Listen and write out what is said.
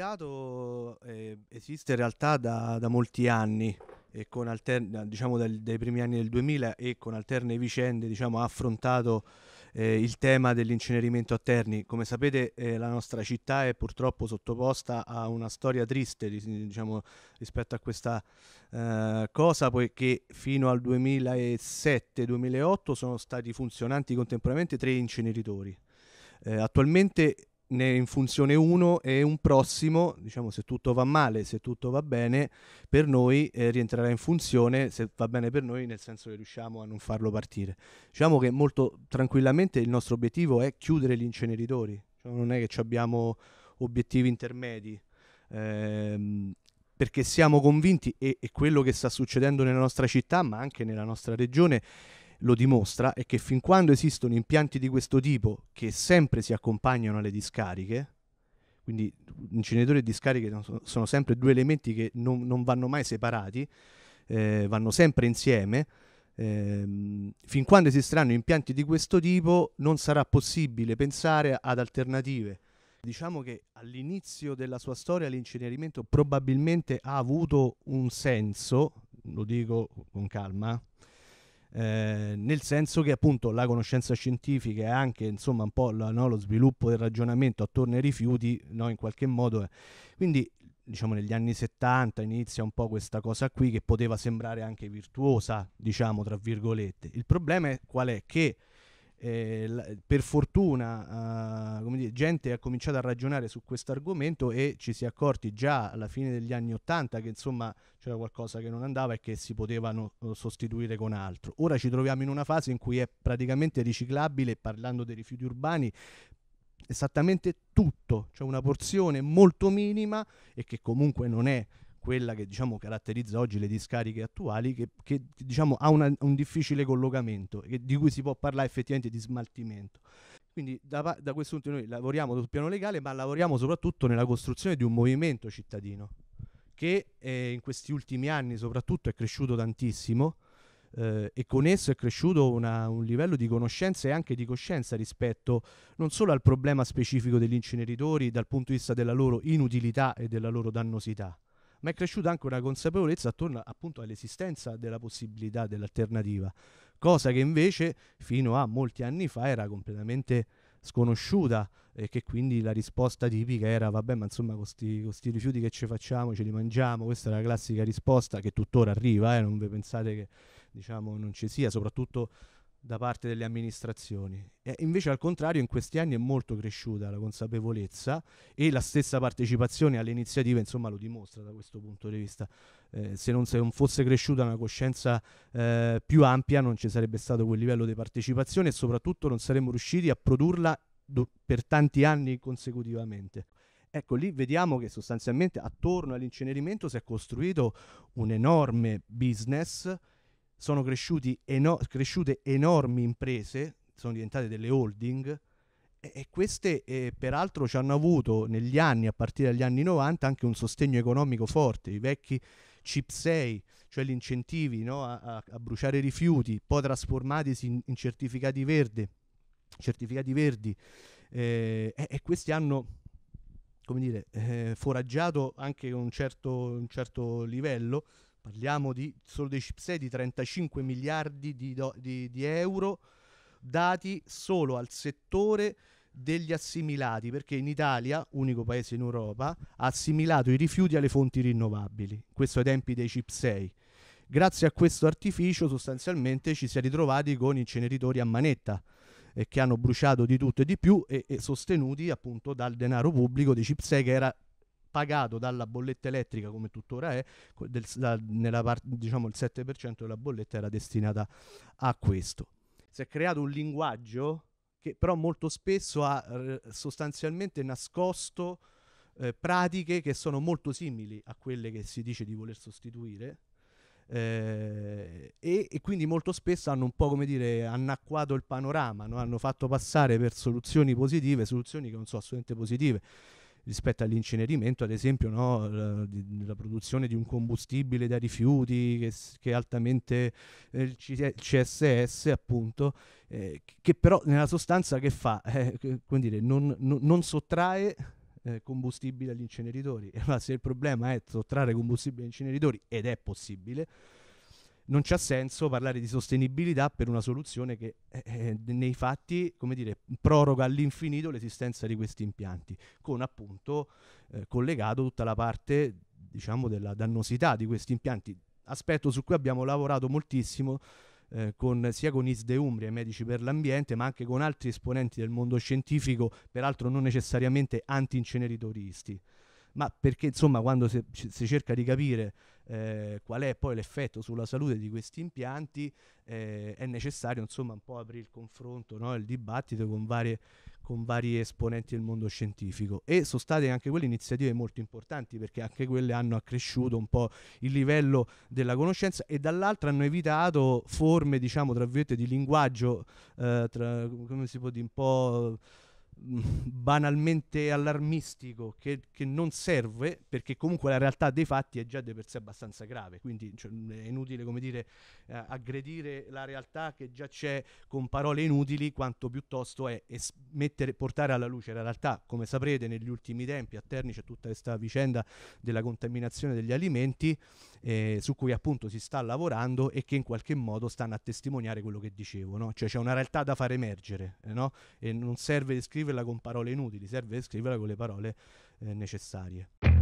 Comitato eh, esiste in realtà da, da molti anni, e con alterne, diciamo dal, dai primi anni del 2000 e con alterne vicende diciamo, ha affrontato eh, il tema dell'incenerimento a Terni. Come sapete eh, la nostra città è purtroppo sottoposta a una storia triste diciamo, rispetto a questa eh, cosa, poiché fino al 2007-2008 sono stati funzionanti contemporaneamente tre inceneritori. Eh, attualmente ne in funzione uno e un prossimo, diciamo se tutto va male, se tutto va bene, per noi eh, rientrerà in funzione, se va bene per noi nel senso che riusciamo a non farlo partire. Diciamo che molto tranquillamente il nostro obiettivo è chiudere gli inceneritori, cioè, non è che abbiamo obiettivi intermedi, ehm, perché siamo convinti e, e quello che sta succedendo nella nostra città, ma anche nella nostra regione, lo dimostra è che fin quando esistono impianti di questo tipo che sempre si accompagnano alle discariche, quindi inceneritore e discariche sono sempre due elementi che non, non vanno mai separati, eh, vanno sempre insieme, eh, fin quando esisteranno impianti di questo tipo non sarà possibile pensare ad alternative. Diciamo che all'inizio della sua storia l'incenerimento probabilmente ha avuto un senso, lo dico con calma, eh, nel senso che appunto la conoscenza scientifica e anche insomma un po' la, no, lo sviluppo del ragionamento attorno ai rifiuti no, in qualche modo eh, quindi diciamo negli anni 70 inizia un po' questa cosa qui che poteva sembrare anche virtuosa diciamo tra virgolette il problema è, qual è che eh, la, per fortuna uh, dire, gente ha cominciato a ragionare su questo argomento e ci si è accorti già alla fine degli anni 80 che insomma c'era qualcosa che non andava e che si potevano eh, sostituire con altro. Ora ci troviamo in una fase in cui è praticamente riciclabile, parlando dei rifiuti urbani, esattamente tutto, cioè una porzione molto minima e che comunque non è quella che diciamo, caratterizza oggi le discariche attuali, che, che diciamo, ha una, un difficile collocamento e di cui si può parlare effettivamente di smaltimento. Quindi da, da questo punto noi lavoriamo sul piano legale, ma lavoriamo soprattutto nella costruzione di un movimento cittadino che eh, in questi ultimi anni soprattutto è cresciuto tantissimo eh, e con esso è cresciuto una, un livello di conoscenza e anche di coscienza rispetto non solo al problema specifico degli inceneritori dal punto di vista della loro inutilità e della loro dannosità, ma è cresciuta anche una consapevolezza attorno appunto all'esistenza della possibilità dell'alternativa, cosa che invece fino a molti anni fa era completamente sconosciuta e che quindi la risposta tipica era vabbè ma insomma con questi rifiuti che ci facciamo ce li mangiamo questa è la classica risposta che tuttora arriva eh, non pensate che diciamo non ci sia soprattutto da parte delle amministrazioni. E invece al contrario in questi anni è molto cresciuta la consapevolezza e la stessa partecipazione alle iniziative insomma, lo dimostra da questo punto di vista. Eh, se, non, se, non, fosse cresciuta una coscienza eh, più ampia non ci sarebbe stato quel livello di partecipazione e soprattutto non saremmo riusciti a produrla do- per tanti anni consecutivamente. Ecco, lì vediamo che sostanzialmente attorno all'incenerimento si è costruito un enorme business sono eno- cresciute enormi imprese, sono diventate delle holding e, e queste eh, peraltro ci hanno avuto negli anni, a partire dagli anni 90, anche un sostegno economico forte. I vecchi CIP 6, cioè gli incentivi no, a, a, bruciare rifiuti, poi trasformatisi in, in certificati, verde, certificati verdi, eh, e, e questi hanno come dire, eh, foraggiato anche un certo, un certo livello parliamo di, solo dei chipset di 35 miliardi di, do, di, di euro dati solo al settore degli assimilati, perché in Italia, unico paese in Europa, ha assimilato i rifiuti alle fonti rinnovabili, questo ai tempi dei CIP 6. Grazie a questo artificio sostanzialmente ci si è ritrovati con inceneritori a manetta eh, che hanno bruciato di tutto e di più e, e sostenuti appunto dal denaro pubblico dei CIP 6 che era pagato dalla bolletta elettrica come tuttora è, del, da, nella part, diciamo il 7% della bolletta era destinata a questo. Si è creato un linguaggio che però molto spesso ha sostanzialmente nascosto eh, pratiche che sono molto simili a quelle che si dice di voler sostituire. Eh, e, e, quindi molto spesso hanno un po' come dire annacquato il panorama, no? hanno fatto passare per soluzioni positive, soluzioni che non sono assolutamente positive rispetto all'incenerimento, ad esempio, no, la, di, la, produzione di un combustibile da rifiuti che, che è altamente eh, il CSS, appunto, eh, che però nella sostanza che fa? Eh, come dire, non, non, non sottrae eh, combustibile agli inceneritori. ma se il problema è sottrarre combustibile agli inceneritori, ed è possibile, non c'ha senso parlare di sostenibilità per una soluzione che eh, eh nei fatti come dire, proroga all'infinito l'esistenza di questi impianti, con appunto eh, collegato tutta la parte diciamo, della dannosità di questi impianti, aspetto su cui abbiamo lavorato moltissimo eh, con, sia con ISDE Umbria, i Medici per l'Ambiente, ma anche con altri esponenti del mondo scientifico, peraltro non necessariamente anti-inceneritoristi ma perché insomma quando si, si, cerca di capire eh, qual è poi l'effetto sulla salute di questi impianti, eh, è necessario insomma un po' aprire il confronto, no? il dibattito con, varie, con, vari esponenti del mondo scientifico. E sono state anche quelle iniziative molto importanti perché anche quelle hanno accresciuto un po' il livello della conoscenza e dall'altra hanno evitato forme, diciamo, tra virgolette, di linguaggio, eh, tra, come si può dire, un po' banalmente allarmistico che, che, non serve perché comunque la realtà dei fatti è già di per sé abbastanza grave quindi cioè, è inutile come dire eh, aggredire la realtà che già c'è con parole inutili quanto piuttosto è es- mettere, portare alla luce la realtà come saprete negli ultimi tempi a Terni c'è tutta questa vicenda della contaminazione degli alimenti eh, su cui appunto si sta lavorando e che in qualche modo stanno a testimoniare quello che dicevo no? cioè c'è una realtà da far emergere eh, no? e non serve descrivere scriverla con parole inutili, serve scriverla con le parole eh, necessarie.